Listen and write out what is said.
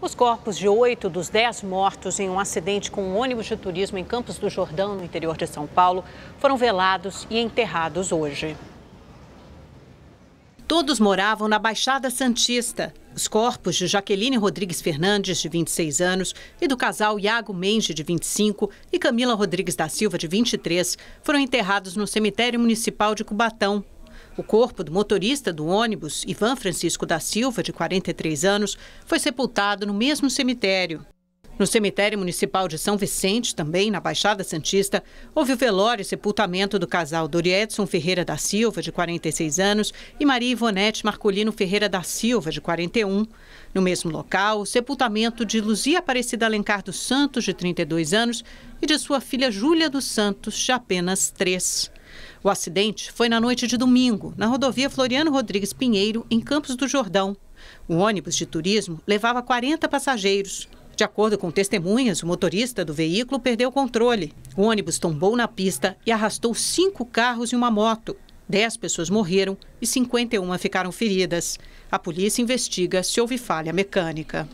Os corpos de oito dos dez mortos em um acidente com um ônibus de turismo em Campos do Jordão, no interior de São Paulo, foram velados e enterrados hoje. Todos moravam na Baixada Santista. Os corpos de Jaqueline Rodrigues Fernandes, de 26 anos, e do casal Iago Menge, de 25, e Camila Rodrigues da Silva, de 23, foram enterrados no cemitério municipal de Cubatão, o corpo do motorista do ônibus, Ivan Francisco da Silva, de 43 anos, foi sepultado no mesmo cemitério. No cemitério municipal de São Vicente, também na Baixada Santista, houve o velório e sepultamento do casal Doriedson Ferreira da Silva, de 46 anos, e Maria Ivonete Marcolino Ferreira da Silva, de 41. No mesmo local, o sepultamento de Luzia Aparecida Alencar dos Santos, de 32 anos, e de sua filha Júlia dos Santos, de apenas 3. O acidente foi na noite de domingo, na rodovia Floriano Rodrigues Pinheiro, em Campos do Jordão. O ônibus de turismo levava 40 passageiros. De acordo com testemunhas, o motorista do veículo perdeu o controle. O ônibus tombou na pista e arrastou cinco carros e uma moto. Dez pessoas morreram e 51 ficaram feridas. A polícia investiga se houve falha mecânica.